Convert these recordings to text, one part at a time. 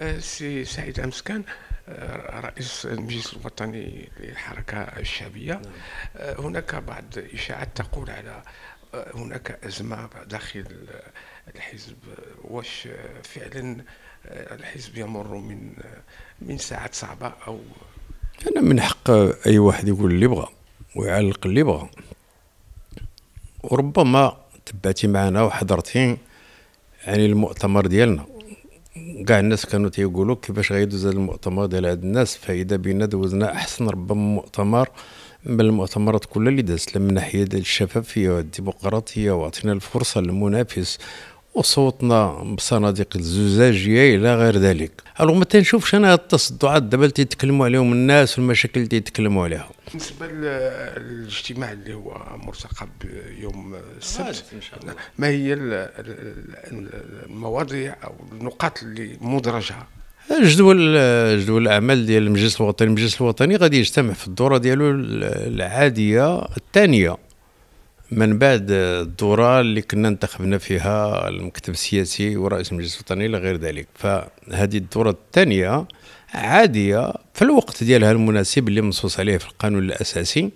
أه، سي سعيد امسكان أه، رئيس المجلس الوطني للحركة الشعبية نعم. أه، هناك بعض الإشاعات تقول على هناك أزمة داخل الحزب واش فعلا الحزب يمر من من ساعات صعبة أو أنا من حق أي واحد يقول اللي بغى ويعلق اللي بغى وربما تبعتي معنا وحضرتي يعني المؤتمر ديالنا كاع الناس كانوا تيقولوا كيفاش غيدوز هذا المؤتمر ديال هاد الناس فاذا بينا دوزنا احسن ربما مؤتمر من المؤتمرات كلها اللي دازت من ناحيه ديال الشفافيه والديمقراطيه وعطينا الفرصه للمنافس وصوتنا بصناديق الزجاجيه الى غير ذلك الو ما تنشوفش انا التصدعات دابا اللي تيتكلموا عليهم الناس والمشاكل اللي تيتكلموا عليها بالنسبه للاجتماع اللي هو مرتقب يوم السبت ما هي المواضيع او النقاط اللي مدرجه جدول جدول الاعمال ديال المجلس الوطني المجلس الوطني غادي يجتمع في الدوره ديالو العاديه الثانيه من بعد الدوره اللي كنا انتخبنا فيها المكتب السياسي ورئيس المجلس الوطني الى غير ذلك فهذه الدوره الثانيه عاديه في الوقت ديالها المناسب اللي منصوص عليه في القانون الاساسي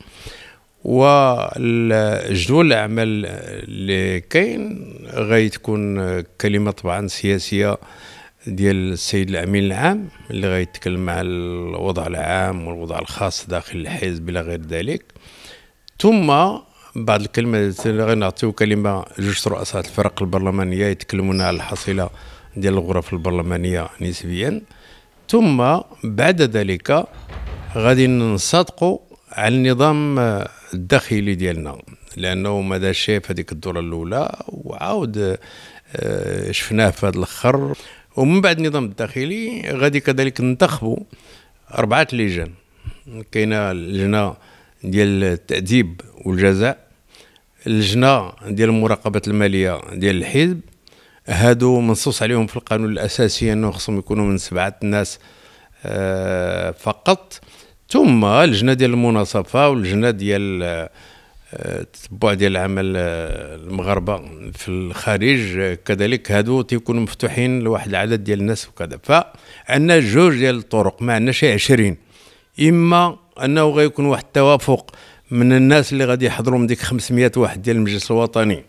وجدول الاعمال اللي كاين غيتكون كلمه طبعا سياسيه ديال السيد الامين العام اللي غيتكلم على الوضع العام والوضع الخاص داخل الحزب الى غير ذلك ثم بعض الكلمات نعطيو كلمه جوج رؤساء الفرق البرلمانيه يتكلمون على الحصيله ديال الغرف البرلمانيه نسبيا ثم بعد ذلك غادي نصادقوا على النظام الداخلي ديالنا لانه ماذا شاف هذيك الدوره الاولى وعاود آه، شفناه في هذا الاخر ومن بعد النظام الداخلي غادي كذلك ننتخبوا اربعه لجان كاينه اللجنه ديال التاديب والجزاء اللجنه ديال المراقبه الماليه ديال الحزب هادو منصوص عليهم في القانون الاساسي انه خصهم يكونوا من سبعه الناس آه فقط ثم اللجنه ديال المناصفه واللجنه ديال آه، التتبع ديال العمل آه، المغاربه في الخارج كذلك هادو تيكونوا مفتوحين لواحد العدد ديال الناس وكذا فعندنا جوج ديال الطرق ما عندنا شي 20 اما انه غيكون واحد التوافق من الناس اللي غادي يحضروا من ديك 500 واحد ديال المجلس الوطني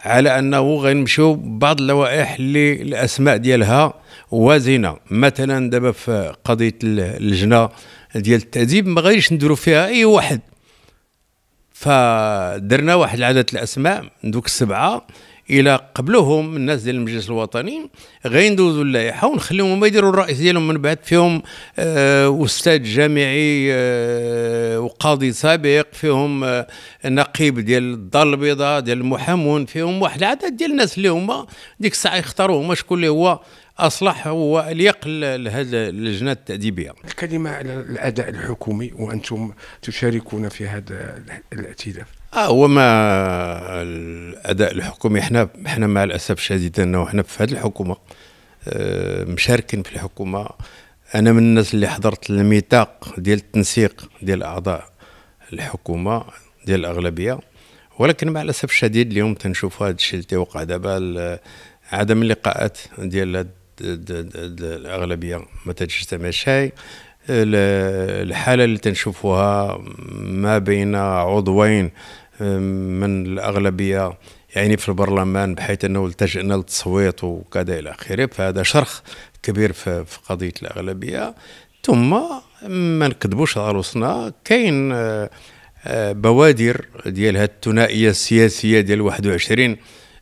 على انه غنمشيو بعض اللوائح اللي الاسماء ديالها وازنه مثلا دابا في قضيه اللجنه ديال التاديب ما غاديش نديرو فيها اي واحد فدرنا واحد العدد الاسماء من دوك السبعه الى قبلهم الناس ديال المجلس الوطني غيندوزوا اللائحه ونخليهم هما يديروا الرئيس ديالهم من بعد فيهم آه، استاذ جامعي آه، وقاضي سابق فيهم آه، نقيب ديال الدار البيضاء ديال المحامون فيهم واحد العدد ديال الناس اللي هما ديك الساعه يختاروا هما شكون اللي هو اصلح واليق لهذا اللجنه التاديبيه. الكلمه على الاداء الحكومي وانتم تشاركون في هذا الائتلاف. اه هو ما الاداء الحكومي احنا احنا مع الاسف الشديد انه احنا في هذه الحكومه آه، مشاركين في الحكومه انا من الناس اللي حضرت الميثاق ديال التنسيق ديال اعضاء الحكومه ديال الاغلبيه ولكن مع الاسف الشديد اليوم تنشوف هذا الشيء اللي تيوقع دابا عدم اللقاءات ديال الاغلبيه ما تجتمعش هاي الحالة اللي تنشوفوها ما بين عضوين من الأغلبية يعني في البرلمان بحيث أنه التجأنا للتصويت وكذا إلى آخره فهذا شرخ كبير في قضية الأغلبية ثم ما نكذبوش على روسنا كاين اه، اه، بوادر ديال هذه الثنائية السياسية ديال 21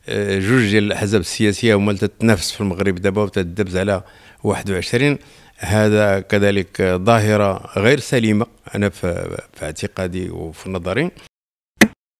آه، جوج ديال الاحزاب السياسيه هما اللي تتنافس في المغرب دابا وتدبز على 21 هذا كذلك ظاهره غير سليمه انا في اعتقادي وفي نظري